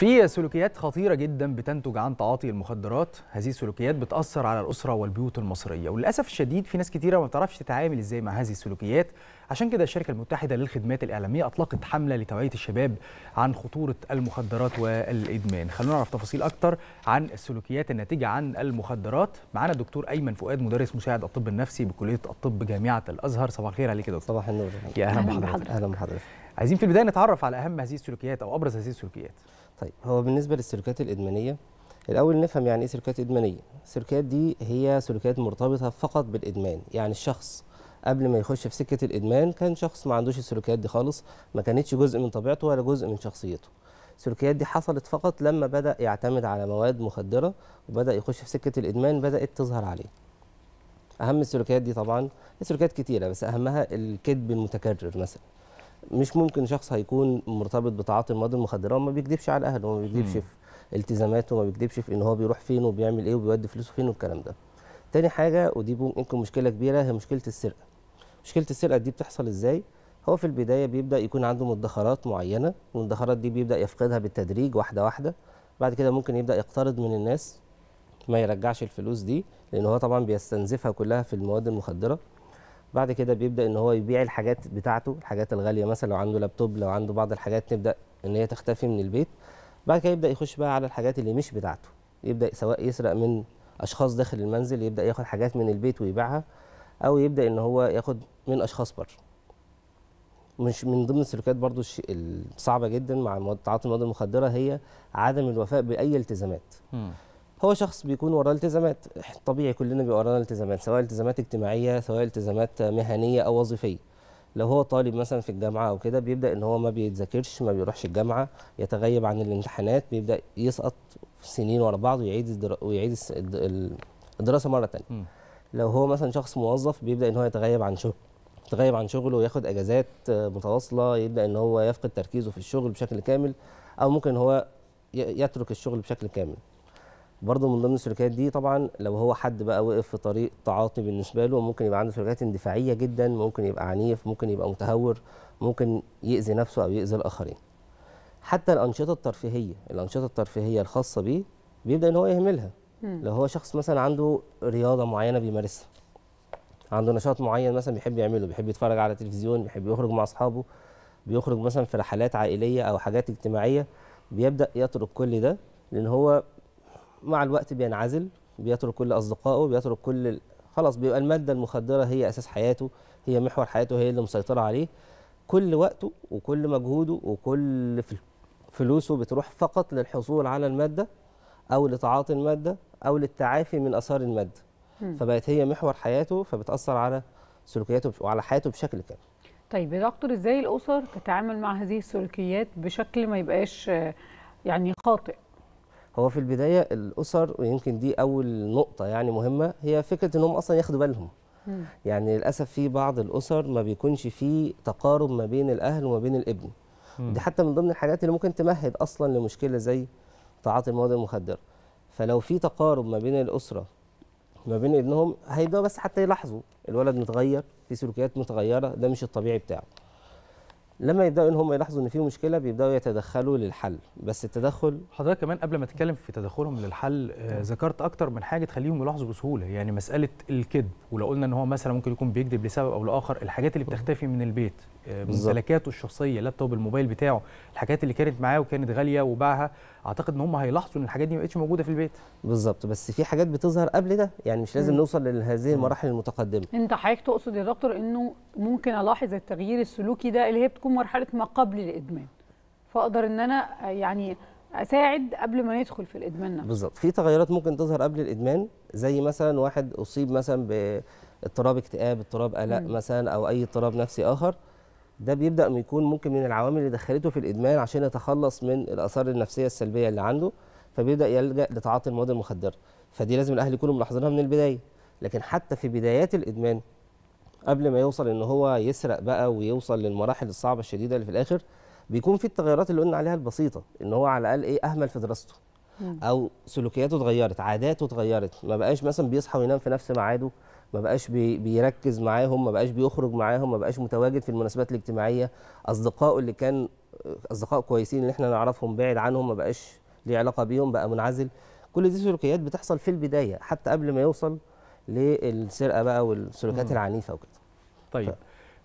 في سلوكيات خطيره جدا بتنتج عن تعاطي المخدرات هذه السلوكيات بتاثر على الاسره والبيوت المصريه وللاسف الشديد في ناس كتيره ما بتعرفش تتعامل ازاي مع هذه السلوكيات عشان كده الشركه المتحده للخدمات الاعلاميه اطلقت حمله لتوعيه الشباب عن خطوره المخدرات والادمان خلونا نعرف تفاصيل اكتر عن السلوكيات الناتجه عن المخدرات معانا الدكتور ايمن فؤاد مدرس مساعد الطب النفسي بكليه الطب جامعه الازهر صباح الخير عليك يا دكتور صباح النور يا اهلا بحضرتك اهلا بحضرتك عايزين في البدايه نتعرف على اهم هذه السلوكيات او ابرز هذه السلوكيات طيب هو بالنسبه للسلوكيات الادمانيه الاول نفهم يعني ايه سلوكيات ادمانيه السلوكيات دي هي سلوكيات مرتبطه فقط بالادمان يعني الشخص قبل ما يخش في سكه الادمان كان شخص ما عندوش السلوكيات دي خالص ما كانتش جزء من طبيعته ولا جزء من شخصيته السلوكيات دي حصلت فقط لما بدا يعتمد على مواد مخدره وبدا يخش في سكه الادمان بدات تظهر عليه اهم السلوكيات دي طبعا السلوكيات كتيره بس اهمها الكذب المتكرر مثلا مش ممكن شخص هيكون مرتبط بتعاطي المواد المخدره وما بيكذبش على اهله وما بيكذبش في التزاماته وما بيكذبش في ان هو بيروح فين وبيعمل ايه وبيودي فلوسه فين والكلام ده. تاني حاجه ودي ممكن مشكله كبيره هي مشكله السرقه. مشكله السرقه دي بتحصل ازاي؟ هو في البدايه بيبدا يكون عنده مدخرات معينه والمدخرات دي بيبدا يفقدها بالتدريج واحده واحده بعد كده ممكن يبدا يقترض من الناس ما يرجعش الفلوس دي لان هو طبعا بيستنزفها كلها في المواد المخدره بعد كده بيبدا ان هو يبيع الحاجات بتاعته الحاجات الغاليه مثلا لو عنده لابتوب لو عنده بعض الحاجات نبدا ان هي تختفي من البيت بعد كده يبدا يخش بقى على الحاجات اللي مش بتاعته يبدا سواء يسرق من اشخاص داخل المنزل يبدا ياخد حاجات من البيت ويبيعها او يبدا ان هو ياخد من اشخاص بره مش من ضمن السلوكيات برضو الصعبه جدا مع تعاطي المواد المخدره هي عدم الوفاء باي التزامات هو شخص بيكون وراه التزامات طبيعي كلنا بيبقى ورانا التزامات سواء التزامات اجتماعيه سواء التزامات مهنيه او وظيفيه لو هو طالب مثلا في الجامعه او كده بيبدا ان هو ما بيتذاكرش ما بيروحش الجامعه يتغيب عن الامتحانات بيبدا يسقط سنين ورا بعض ويعيد الدرا... ويعيد الدراسه مره ثانيه لو هو مثلا شخص موظف بيبدا ان هو يتغيب عن شغله يتغيب عن شغله وياخد اجازات متواصله يبدا ان هو يفقد تركيزه في الشغل بشكل كامل او ممكن هو يترك الشغل بشكل كامل برضه من ضمن السلوكيات دي طبعا لو هو حد بقى وقف في طريق تعاطي بالنسبه له ممكن يبقى عنده سلوكيات اندفاعيه جدا ممكن يبقى عنيف ممكن يبقى متهور ممكن يؤذي نفسه او يؤذي الاخرين حتى الانشطه الترفيهيه الانشطه الترفيهيه الخاصه بيه بيبدا ان هو يهملها لو هو شخص مثلا عنده رياضه معينه بيمارسها عنده نشاط معين مثلا بيحب يعمله بيحب يتفرج على تلفزيون بيحب يخرج مع اصحابه بيخرج مثلا في رحلات عائليه او حاجات اجتماعيه بيبدا يترك كل ده لان هو مع الوقت بينعزل بيترك كل اصدقائه بيترك كل خلاص بيبقى الماده المخدره هي اساس حياته هي محور حياته هي اللي مسيطره عليه كل وقته وكل مجهوده وكل فلوسه بتروح فقط للحصول على الماده او لتعاطي الماده او للتعافي من اثار الماده فبقت هي محور حياته فبتاثر على سلوكياته وعلى حياته بشكل كامل طيب يا دكتور ازاي الاسر تتعامل مع هذه السلوكيات بشكل ما يبقاش يعني خاطئ هو في البدايه الاسر ويمكن دي اول نقطه يعني مهمه هي فكره انهم اصلا ياخدوا بالهم يعني للاسف في بعض الاسر ما بيكونش في تقارب ما بين الاهل وما بين الابن دي حتى من ضمن الحاجات اللي ممكن تمهد اصلا لمشكله زي تعاطي المواد المخدره فلو في تقارب ما بين الاسره ما بين ابنهم هيبداوا بس حتى يلاحظوا الولد متغير في سلوكيات متغيره ده مش الطبيعي بتاعه لما يبداوا ان هم يلاحظوا ان في مشكله بيبداوا يتدخلوا للحل بس التدخل حضرتك كمان قبل ما تتكلم في تدخلهم للحل آه نعم. ذكرت اكتر من حاجه تخليهم يلاحظوا بسهوله يعني مساله الكذب ولو قلنا ان هو مثلا ممكن يكون بيكذب لسبب او لاخر الحاجات اللي بتختفي من البيت آه ممتلكاته الشخصيه اللابتوب الموبايل بتاعه الحاجات اللي كانت معاه وكانت غاليه وباعها اعتقد ان هم هيلاحظوا ان الحاجات دي ما بقتش موجوده في البيت بالظبط بس في حاجات بتظهر قبل ده يعني مش لازم م. نوصل لهذه المراحل المتقدمه انت حضرتك تقصد يا دكتور انه ممكن الاحظ التغيير السلوكي ده اللي هي بتكون مرحله ما قبل الادمان فاقدر ان انا يعني اساعد قبل ما ندخل في الادمان نفسه بالظبط في تغيرات ممكن تظهر قبل الادمان زي مثلا واحد اصيب مثلا باضطراب اكتئاب اضطراب قلق مثلا او اي اضطراب نفسي اخر ده بيبدا يكون ممكن من العوامل اللي دخلته في الادمان عشان يتخلص من الاثار النفسيه السلبيه اللي عنده فبيبدا يلجا لتعاطي المواد المخدره فدي لازم الاهل يكونوا ملاحظينها من البدايه لكن حتى في بدايات الادمان قبل ما يوصل ان هو يسرق بقى ويوصل للمراحل الصعبه الشديده اللي في الاخر بيكون في التغيرات اللي قلنا عليها البسيطه ان هو على الاقل ايه اهمل في دراسته او سلوكياته اتغيرت عاداته اتغيرت ما بقاش مثلا بيصحى وينام في نفس ميعاده ما بقاش بيركز معاهم ما بقاش بيخرج معاهم ما بقاش متواجد في المناسبات الاجتماعيه اصدقائه اللي كان اصدقاء كويسين اللي احنا نعرفهم بعد عنهم ما بقاش ليه علاقه بيهم بقى منعزل كل دي سلوكيات بتحصل في البدايه حتى قبل ما يوصل للسرقه بقى والسلوكيات العنيفه وكده طيب ف...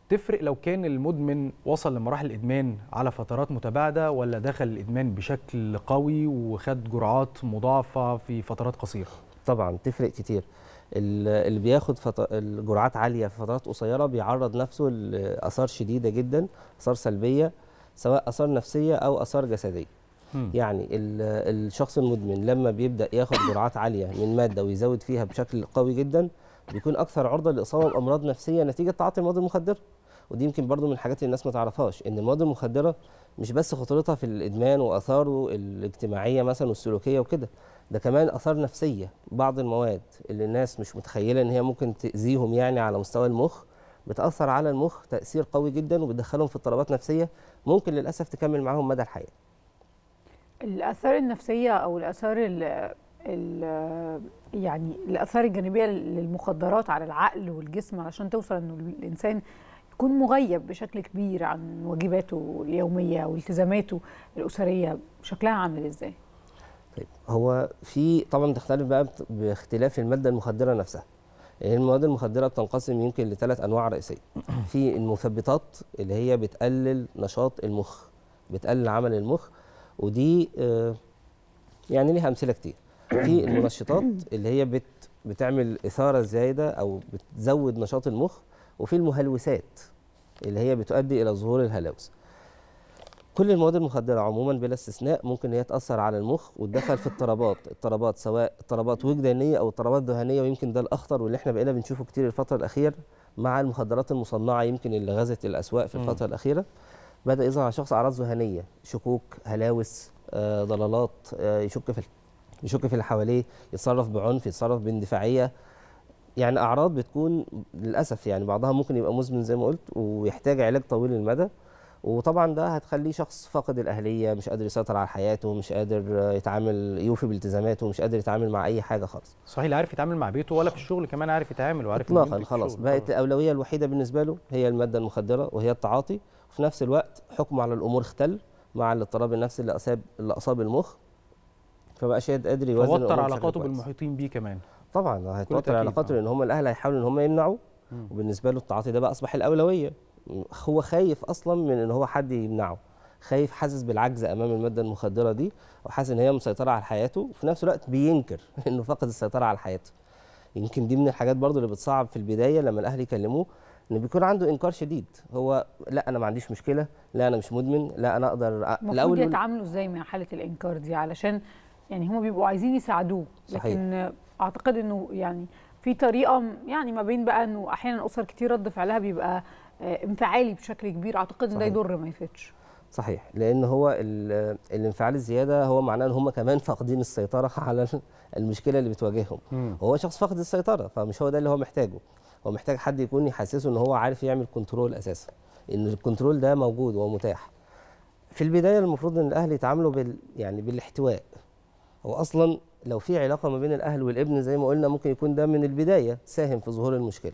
تفرق لو كان المدمن وصل لمراحل الادمان على فترات متباعده ولا دخل الادمان بشكل قوي وخد جرعات مضاعفه في فترات قصيره طبعا تفرق كتير اللي بياخد فط... الجرعات عاليه في فترات قصيره بيعرض نفسه لاثار شديده جدا اثار سلبيه سواء اثار نفسيه او اثار جسديه يعني الشخص المدمن لما بيبدا ياخد جرعات عاليه من ماده ويزود فيها بشكل قوي جدا بيكون اكثر عرضه للاصابه بامراض نفسيه نتيجه تعاطي المواد المخدره ودي يمكن برضو من الحاجات اللي الناس ما تعرفهاش ان المواد المخدره مش بس خطورتها في الادمان واثاره الاجتماعيه مثلا والسلوكيه وكده ده كمان اثار نفسيه بعض المواد اللي الناس مش متخيله ان هي ممكن تاذيهم يعني على مستوى المخ بتاثر على المخ تاثير قوي جدا وبتدخلهم في اضطرابات نفسيه ممكن للاسف تكمل معاهم مدى الحياه الاثار النفسيه او الاثار ال يعني الاثار الجانبيه للمخدرات على العقل والجسم علشان توصل انه الانسان يكون مغيب بشكل كبير عن واجباته اليوميه والتزاماته الاسريه شكلها عامل ازاي طيب هو في طبعا بتختلف بقى باختلاف الماده المخدره نفسها يعني المواد المخدره بتنقسم يمكن لثلاث انواع رئيسيه في المثبطات اللي هي بتقلل نشاط المخ بتقلل عمل المخ ودي آه، يعني ليها امثله كتير في المنشطات اللي هي بت بتعمل اثاره زايده او بتزود نشاط المخ وفي المهلوسات اللي هي بتؤدي الى ظهور الهلاوس كل المواد المخدره عموما بلا استثناء ممكن هي تاثر على المخ وتدخل في اضطرابات اضطرابات سواء اضطرابات وجدانيه او اضطرابات ذهنيه ويمكن ده الاخطر واللي احنا بقينا بنشوفه كتير الفتره الاخيره مع المخدرات المصنعه يمكن اللي غزت الاسواق في الفتره م. الاخيره بدا يظهر على شخص اعراض ذهنيه شكوك هلاوس آه، ضلالات آه، يشك في يشك في اللي حواليه يتصرف بعنف يتصرف باندفاعيه يعني اعراض بتكون للاسف يعني بعضها ممكن يبقى مزمن زي ما قلت ويحتاج علاج طويل المدى وطبعا ده هتخليه شخص فاقد الاهليه مش قادر يسيطر على حياته مش قادر يتعامل يوفي بالتزاماته مش قادر يتعامل مع اي حاجه خالص صحيح لا عارف يتعامل مع بيته ولا في الشغل كمان عارف يتعامل وعارف اطلاقا خلاص بقت الاولويه الوحيده بالنسبه له هي الماده المخدره وهي التعاطي وفي نفس الوقت حكمه على الامور اختل مع الاضطراب النفسي اللي اصاب اللي اصاب المخ فبقى شاد قادر يوزن توتر علاقاته بالمحيطين بيه كمان طبعا هيتوتر علاقاته لان هم الاهل هيحاولوا ان هم يمنعوا وبالنسبه له التعاطي ده بقى اصبح الاولويه هو خايف اصلا من ان هو حد يمنعه خايف حاسس بالعجز امام الماده المخدره دي وحاسس ان هي مسيطره على حياته وفي نفس الوقت بينكر انه فقد السيطره على حياته يمكن دي من الحاجات برضو اللي بتصعب في البدايه لما الاهل يكلموه انه بيكون عنده انكار شديد هو لا انا ما عنديش مشكله لا انا مش مدمن لا انا اقدر الاول يتعاملوا ازاي مع حاله الانكار دي علشان يعني هم بيبقوا عايزين يساعدوه لكن صحيح. اعتقد انه يعني في طريقه يعني ما بين بقى انه احيانا اسر كتير رد فعلها بيبقى آه، انفعالي بشكل كبير اعتقد ان ده يضر ما يفيدش صحيح لان هو الانفعال الزياده هو معناه ان هم كمان فاقدين السيطره على المشكله اللي بتواجههم مم. وهو شخص فاقد السيطره فمش هو ده اللي هو محتاجه هو محتاج حد يكون يحسسه ان هو عارف يعمل كنترول اساسا ان الكنترول ده موجود ومتاح في البدايه المفروض ان الاهل يتعاملوا بال يعني بالاحتواء هو اصلا لو في علاقه ما بين الاهل والابن زي ما قلنا ممكن يكون ده من البدايه ساهم في ظهور المشكله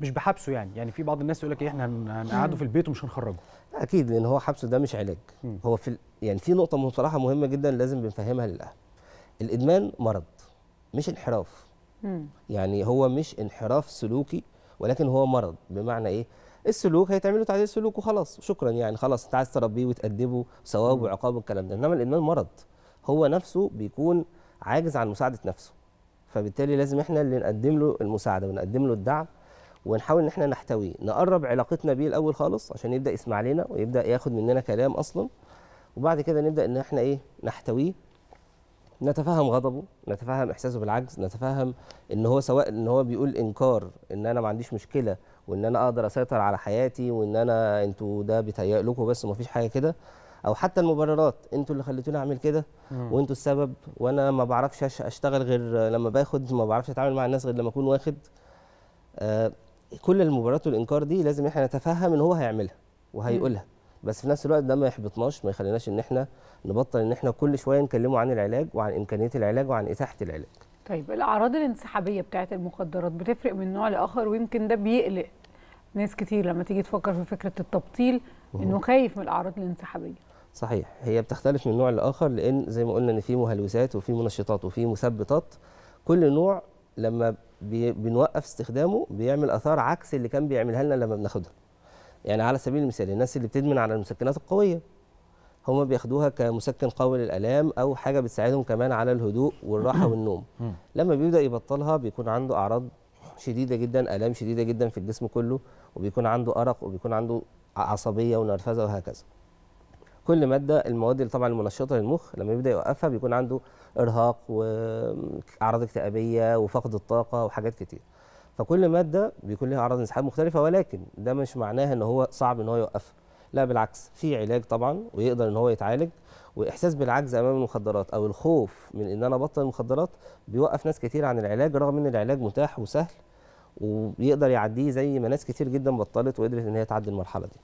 مش بحبسه يعني يعني في بعض الناس يقول لك إيه، احنا هنقعده في البيت ومش هنخرجه لا اكيد لان هو حبسه ده مش علاج م. هو في يعني في نقطه مصطلحه مهمه جدا لازم بنفهمها للاهل الادمان مرض مش انحراف م. يعني هو مش انحراف سلوكي ولكن هو مرض بمعنى ايه السلوك هيتعمل له تعديل سلوك وخلاص شكرا يعني خلاص انت عايز تربيه وتأدبه ثواب وعقاب والكلام ده انما الادمان مرض هو نفسه بيكون عاجز عن مساعده نفسه فبالتالي لازم احنا اللي نقدم له المساعده ونقدم له الدعم ونحاول ان احنا نحتويه نقرب علاقتنا بيه الاول خالص عشان يبدا يسمع لنا ويبدا ياخد مننا كلام اصلا وبعد كده نبدا ان احنا ايه نحتويه نتفهم غضبه نتفهم احساسه بالعجز نتفهم ان هو سواء ان هو بيقول انكار ان انا ما عنديش مشكله وان انا اقدر اسيطر على حياتي وان انا انتوا ده بيتهيأ لكم بس ما فيش حاجه كده او حتى المبررات انتوا اللي خليتوني اعمل كده وانتوا السبب وانا ما بعرفش اشتغل غير لما باخد ما بعرفش اتعامل مع الناس غير لما اكون واخد آه كل المباريات والانكار دي لازم احنا نتفهم ان هو هيعملها وهيقولها بس في نفس الوقت ده ما يحبطناش ما يخليناش ان احنا نبطل ان احنا كل شويه نكلمه عن العلاج وعن امكانيه العلاج وعن اتاحه العلاج طيب الاعراض الانسحابيه بتاعه المخدرات بتفرق من نوع لاخر ويمكن ده بيقلق ناس كتير لما تيجي تفكر في فكره التبطيل انه خايف من الاعراض الانسحابيه صحيح هي بتختلف من نوع لاخر لان زي ما قلنا ان في مهلوسات وفي منشطات وفي مثبطات كل نوع لما بي بنوقف استخدامه بيعمل اثار عكس اللي كان بيعملها لنا لما بناخدها يعني على سبيل المثال الناس اللي بتدمن على المسكنات القويه هما بياخدوها كمسكن قوي للالام او حاجه بتساعدهم كمان على الهدوء والراحه والنوم لما بيبدا يبطلها بيكون عنده اعراض شديده جدا الام شديده جدا في الجسم كله وبيكون عنده ارق وبيكون عنده عصبيه ونرفزه وهكذا كل ماده المواد اللي طبعا المنشطه للمخ لما يبدا يوقفها بيكون عنده ارهاق واعراض اكتئابيه وفقد الطاقه وحاجات كتير فكل ماده بيكون لها اعراض انسحاب مختلفه ولكن ده مش معناها ان هو صعب ان هو يوقفها لا بالعكس في علاج طبعا ويقدر ان هو يتعالج واحساس بالعجز امام المخدرات او الخوف من ان انا ابطل المخدرات بيوقف ناس كتير عن العلاج رغم ان العلاج متاح وسهل ويقدر يعديه زي ما ناس كتير جدا بطلت وقدرت ان هي تعدي المرحله دي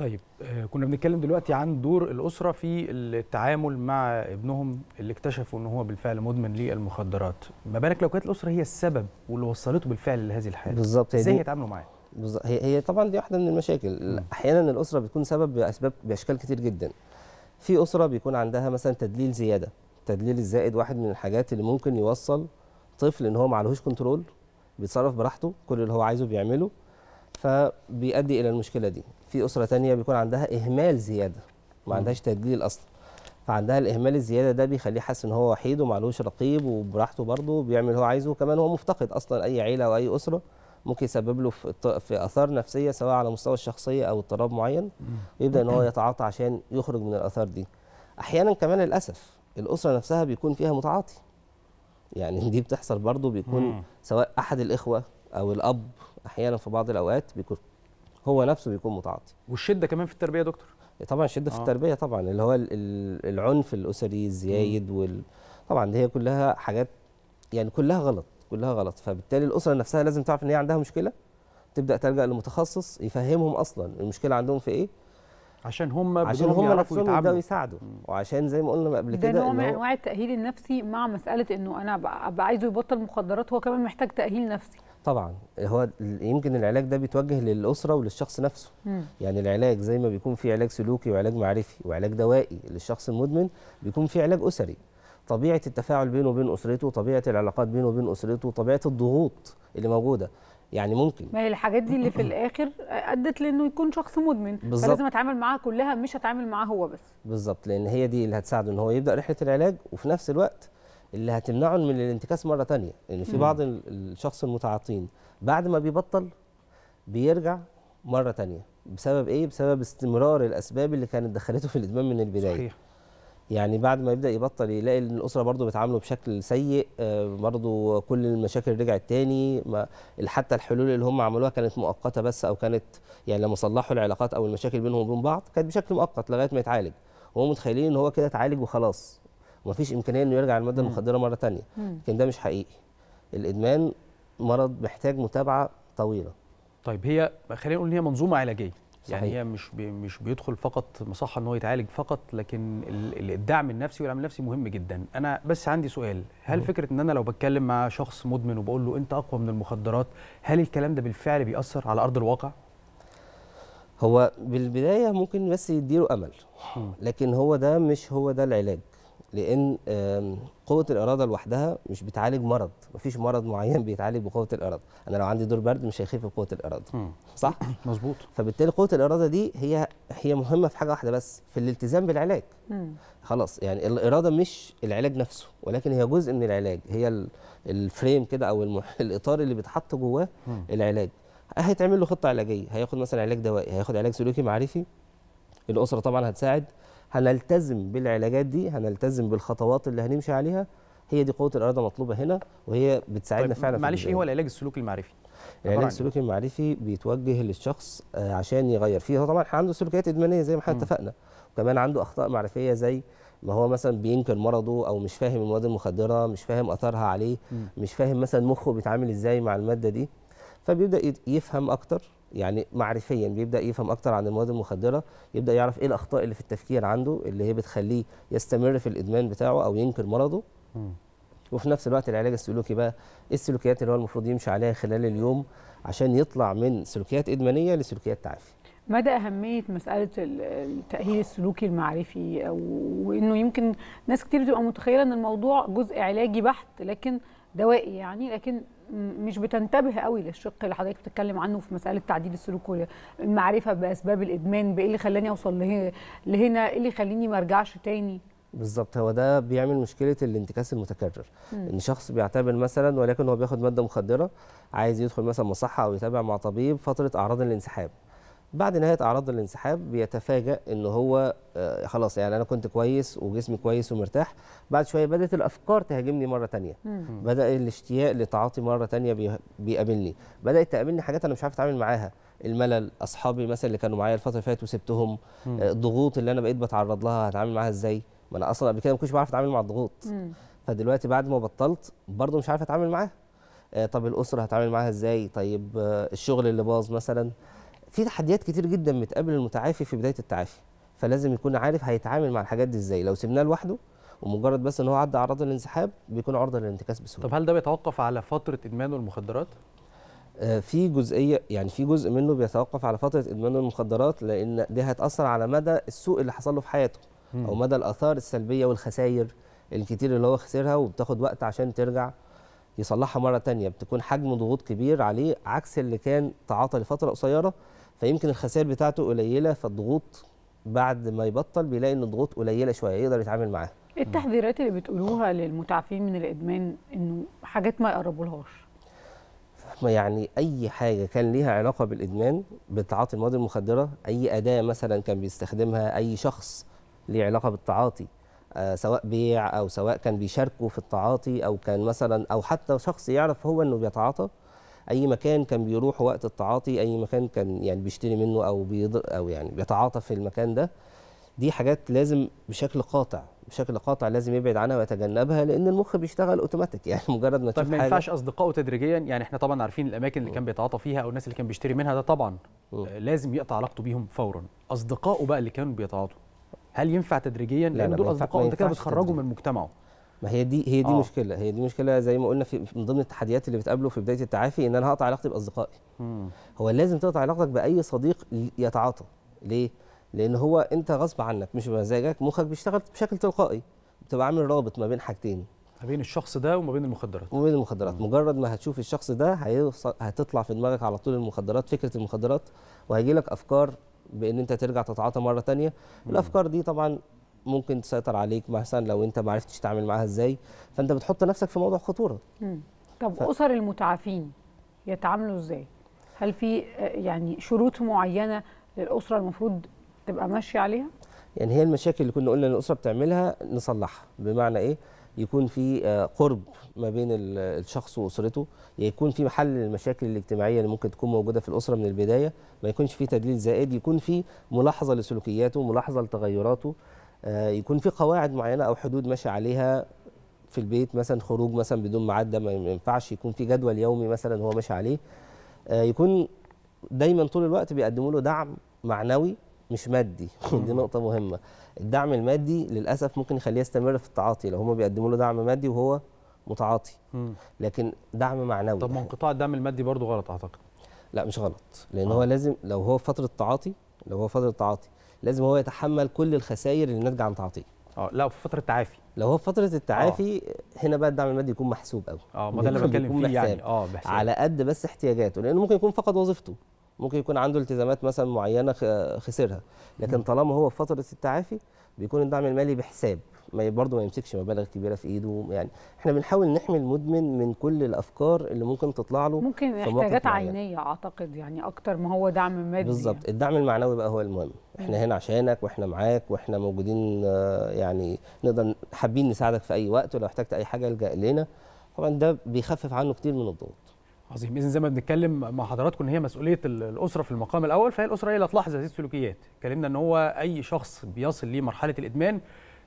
طيب آه، كنا بنتكلم دلوقتي عن دور الاسره في التعامل مع ابنهم اللي اكتشفوا ان هو بالفعل مدمن للمخدرات ما بالك لو كانت الاسره هي السبب واللي وصلته بالفعل لهذه الحاله بالظبط ازاي هيتعاملوا معاه بالظبط هي هي طبعا دي واحده من المشاكل احيانا الاسره بتكون سبب باسباب باشكال كتير جدا في اسره بيكون عندها مثلا تدليل زياده التدليل الزائد واحد من الحاجات اللي ممكن يوصل طفل ان هو ما عليهوش كنترول بيتصرف براحته كل اللي هو عايزه بيعمله فبيؤدي الى المشكله دي في اسره ثانيه بيكون عندها اهمال زياده ما عندهاش تدليل اصلا فعندها الاهمال الزياده ده بيخليه حاسس ان هو وحيد ومعلوش رقيب وبراحته برضه بيعمل اللي هو عايزه وكمان هو مفتقد اصلا اي عيله او اي اسره ممكن يسبب له في اثار نفسيه سواء على مستوى الشخصيه او اضطراب معين ويبدا ان هو يتعاطى عشان يخرج من الاثار دي احيانا كمان للاسف الاسره نفسها بيكون فيها متعاطي يعني دي بتحصل برضه بيكون سواء احد الاخوه او الاب احيانا في بعض الاوقات بيكون هو نفسه بيكون متعاطي والشده كمان في التربيه يا دكتور طبعا الشده آه. في التربيه طبعا اللي هو العنف الاسري الزايد وال... طبعا دي هي كلها حاجات يعني كلها غلط كلها غلط فبالتالي الاسره نفسها لازم تعرف ان هي عندها مشكله تبدا تلجا لمتخصص يفهمهم اصلا المشكله عندهم في ايه عشان هم عشان هم نفسهم يبداوا يساعدوا وعشان زي ما قلنا قبل كده ده نوع من انواع التاهيل النفسي مع مساله انه انا ابقى عايزه يبطل مخدرات هو كمان محتاج تاهيل نفسي طبعا هو يمكن العلاج ده بيتوجه للاسره وللشخص نفسه مم. يعني العلاج زي ما بيكون في علاج سلوكي وعلاج معرفي وعلاج دوائي للشخص المدمن بيكون في علاج اسري طبيعه التفاعل بينه وبين اسرته طبيعه العلاقات بينه وبين اسرته طبيعه الضغوط اللي موجوده يعني ممكن ما هي الحاجات دي اللي في الاخر ادت لانه يكون شخص مدمن بالزبط. فلازم اتعامل معاها كلها مش هتعامل معاه هو بس بالظبط لان هي دي اللي هتساعده ان هو يبدا رحله العلاج وفي نفس الوقت اللي هتمنعهم من الانتكاس مره تانية لان يعني في بعض الشخص المتعاطين بعد ما بيبطل بيرجع مره تانية بسبب ايه بسبب استمرار الاسباب اللي كانت دخلته في الادمان من البدايه صحيح. يعني بعد ما يبدا يبطل يلاقي ان الاسره برضه بتعامله بشكل سيء آه، برضه كل المشاكل رجعت تاني حتى الحلول اللي هم عملوها كانت مؤقته بس او كانت يعني لما صلحوا العلاقات او المشاكل بينهم وبين بعض كانت بشكل مؤقت لغايه ما يتعالج وهم متخيلين ان هو كده اتعالج وخلاص ومفيش امكانيه انه يرجع الماده المخدره مره ثانيه لكن ده مش حقيقي الادمان مرض محتاج متابعه طويله طيب هي خلينا نقول ان هي منظومه علاجيه يعني صحيح. يعني هي مش بي مش بيدخل فقط مصحه ان هو يتعالج فقط لكن الدعم النفسي والعمل النفسي مهم جدا انا بس عندي سؤال هل فكره ان انا لو بتكلم مع شخص مدمن وبقول له انت اقوى من المخدرات هل الكلام ده بالفعل بيأثر على ارض الواقع هو بالبدايه ممكن بس يديله امل لكن هو ده مش هو ده العلاج لان قوه الاراده لوحدها مش بتعالج مرض مفيش مرض معين بيتعالج بقوه الاراده انا لو عندي دور برد مش هيخف بقوه الاراده صح مظبوط فبالتالي قوه الاراده دي هي هي مهمه في حاجه واحده بس في الالتزام بالعلاج خلاص يعني الاراده مش العلاج نفسه ولكن هي جزء من العلاج هي الفريم كده او المح... الاطار اللي بيتحط جواه العلاج هيتعمل له خطه علاجيه هياخد مثلا علاج دوائي هياخد علاج سلوكي معرفي الاسره طبعا هتساعد هنلتزم بالعلاجات دي هنلتزم بالخطوات اللي هنمشي عليها هي دي قوه الاراده مطلوبه هنا وهي بتساعدنا طيب فعلا معلش ايه هو العلاج السلوكي المعرفي العلاج السلوكي إيه؟ المعرفي بيتوجه للشخص آه، عشان يغير فيه هو طبعا عنده سلوكيات ادمانيه زي ما احنا اتفقنا وكمان عنده اخطاء معرفيه زي ما هو مثلا بينكر مرضه او مش فاهم المواد المخدره مش فاهم اثرها عليه مش فاهم مثلا مخه بيتعامل ازاي مع الماده دي فبيبدا يفهم اكتر يعني معرفيا بيبدا يفهم اكتر عن المواد المخدره يبدا يعرف ايه الاخطاء اللي في التفكير عنده اللي هي بتخليه يستمر في الادمان بتاعه او ينكر مرضه وفي نفس الوقت العلاج السلوكي بقى ايه السلوكيات اللي هو المفروض يمشي عليها خلال اليوم عشان يطلع من سلوكيات ادمانيه لسلوكيات تعافي مدى أهمية مسألة التأهيل السلوكي المعرفي وإنه يمكن ناس كتير بتبقى متخيلة إن الموضوع جزء علاجي بحت لكن دوائي يعني لكن مش بتنتبه قوي للشق اللي حضرتك بتتكلم عنه في مساله تعديل السلوك والمعرفه باسباب الادمان بايه اللي خلاني اوصل لهنا ايه اللي يخليني ما ارجعش تاني بالظبط هو ده بيعمل مشكله الانتكاس المتكرر مم. ان شخص بيعتبر مثلا ولكن هو بياخد ماده مخدره عايز يدخل مثلا مصحه او يتابع مع طبيب فتره اعراض الانسحاب بعد نهايه اعراض الانسحاب بيتفاجئ ان هو آه، خلاص يعني انا كنت كويس وجسمي كويس ومرتاح بعد شويه بدات الافكار تهاجمني مره تانية مم. بدا الاشتياق لتعاطي مره تانية بيقابلني بدات تقابلني حاجات انا مش عارف اتعامل معاها الملل اصحابي مثلا اللي كانوا معايا الفتره اللي فاتت وسبتهم آه، الضغوط اللي انا بقيت بتعرض لها هتعامل معاها ازاي ما انا اصلا قبل كده ما كنتش بعرف اتعامل مع الضغوط فدلوقتي بعد ما بطلت برضه مش عارف اتعامل معاها آه، طب الاسره هتعامل معاها ازاي طيب الشغل اللي باظ مثلا في تحديات كتير جدا بتقابل المتعافي في بدايه التعافي فلازم يكون عارف هيتعامل مع الحاجات دي ازاي لو سيبناه لوحده ومجرد بس ان هو عدى اعراض الانسحاب بيكون عرضه للانتكاس بسهوله طب هل ده بيتوقف على فتره ادمانه المخدرات آه، في جزئيه يعني في جزء منه بيتوقف على فتره ادمانه المخدرات لان دي هتاثر على مدى السوء اللي حصل له في حياته مم. او مدى الاثار السلبيه والخسائر الكتير اللي هو خسرها وبتاخد وقت عشان ترجع يصلحها مره تانية بتكون حجم ضغوط كبير عليه عكس اللي كان تعاطى لفتره قصيره فيمكن الخسائر بتاعته قليله فالضغوط بعد ما يبطل بيلاقي ان الضغوط قليله شويه يقدر يتعامل معاها إيه التحذيرات اللي بتقولوها للمتعافين من الادمان انه حاجات ما يقربولهاش يعني اي حاجه كان ليها علاقه بالادمان بتعاطي المواد المخدره اي اداه مثلا كان بيستخدمها اي شخص ليه علاقه بالتعاطي آه سواء بيع او سواء كان بيشاركه في التعاطي او كان مثلا او حتى شخص يعرف هو انه بيتعاطى اي مكان كان بيروح وقت التعاطي اي مكان كان يعني بيشتري منه او بيضر او يعني بيتعاطى في المكان ده دي حاجات لازم بشكل قاطع بشكل قاطع لازم يبعد عنها ويتجنبها لان المخ بيشتغل اوتوماتيك يعني مجرد ما طيب ما ينفعش اصدقائه تدريجيا يعني احنا طبعا عارفين الاماكن اللي كان بيتعاطى فيها او الناس اللي كان بيشتري منها ده طبعا آه، لازم يقطع علاقته بيهم فورا اصدقائه بقى اللي كانوا بيتعاطوا هل ينفع تدريجيا لا لان دول اصدقائه انت كده بتخرجه من مجتمعه ما هي دي هي دي آه. مشكله هي دي مشكله زي ما قلنا في من ضمن التحديات اللي بتقابله في بدايه التعافي ان انا هقطع علاقتي باصدقائي هو لازم تقطع علاقتك باي صديق يتعاطى ليه لان هو انت غصب عنك مش بمزاجك مخك بيشتغل بشكل تلقائي بتبقى عامل رابط ما بين حاجتين ما بين الشخص ده وما بين المخدرات وما بين المخدرات مم. مجرد ما هتشوف الشخص ده هيوصل هتطلع في دماغك على طول المخدرات فكره المخدرات وهيجي لك افكار بان انت ترجع تتعاطى مره ثانيه الافكار دي طبعا ممكن تسيطر عليك مثلا لو انت ما عرفتش تتعامل معاها ازاي فانت بتحط نفسك في موضوع خطوره مم. طب ف... اسر المتعافين يتعاملوا ازاي هل في آه، يعني شروط معينه للاسره المفروض تبقى ماشيه عليها يعني هي المشاكل اللي كنا قلنا ان الاسره بتعملها نصلحها بمعنى ايه يكون في آه، قرب ما بين الشخص واسرته يعني يكون في محل للمشاكل الاجتماعيه اللي ممكن تكون موجوده في الاسره من البدايه ما يكونش في تدليل زائد يكون في ملاحظه لسلوكياته ملاحظه لتغيراته آه، يكون في قواعد معينه او حدود ماشي عليها في البيت مثلا خروج مثلا بدون معدة ما ينفعش يكون في جدول يومي مثلا هو ماشي عليه آه، يكون دايما طول الوقت بيقدموا له دعم معنوي مش مادي دي نقطه مهمه الدعم المادي للاسف ممكن يخليه يستمر في التعاطي لو هم بيقدموا له دعم مادي وهو متعاطي لكن دعم معنوي طب ما انقطاع الدعم المادي برضه غلط اعتقد لا مش غلط لان آه. هو لازم لو هو في فتره تعاطي لو هو في فتره تعاطي لازم هو يتحمل كل الخسائر اللي ناتجه عن تعاطيه اه لو في فتره التعافي لو هو في فتره التعافي أوه. هنا بقى الدعم المادي يكون محسوب قوي اه ما ده اللي بتكلم فيه يعني اه على قد بس احتياجاته لانه ممكن يكون فقد وظيفته ممكن يكون عنده التزامات مثلا معينه خسرها لكن طالما هو في فتره التعافي بيكون الدعم المالي بحساب ما برضه ما يمسكش مبالغ كبيره في ايده يعني احنا بنحاول نحمي المدمن من كل الافكار اللي ممكن تطلع له ممكن احتياجات عينيه اعتقد يعني اكتر ما هو دعم مادي بالظبط يعني. الدعم المعنوي بقى هو المهم احنا هنا عشانك واحنا معاك واحنا موجودين آه، يعني نقدر حابين نساعدك في اي وقت ولو احتجت اي حاجه الجا الينا طبعا ده بيخفف عنه كتير من الضغوط عظيم اذا زي ما بنتكلم مع حضراتكم ان هي مسؤوليه الاسره في المقام الاول فهي الاسره هي اللي هتلاحظ هذه السلوكيات اتكلمنا ان هو اي شخص بيصل لمرحله الادمان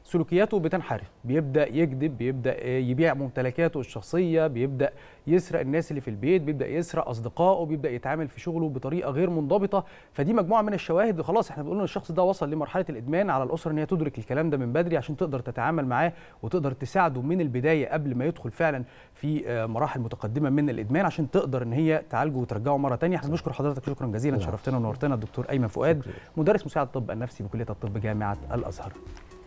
سلوكياته بتنحرف بيبدا يكذب بيبدا يبيع ممتلكاته الشخصيه بيبدا يسرق الناس اللي في البيت بيبدا يسرق اصدقائه بيبدا يتعامل في شغله بطريقه غير منضبطه فدي مجموعه من الشواهد خلاص احنا بنقول ان الشخص ده وصل لمرحله الادمان على الاسره ان هي تدرك الكلام ده من بدري عشان تقدر تتعامل معاه وتقدر تساعده من البدايه قبل ما يدخل فعلا في آه، مراحل متقدمه من الادمان عشان تقدر ان هي تعالجه وترجعه مره ثانيه احنا بنشكر حضرتك شكرا جزيلا شرفتنا ونورتنا الدكتور ايمن فؤاد مدرس مساعد الطب النفسي بكليه الطب جامعه الازهر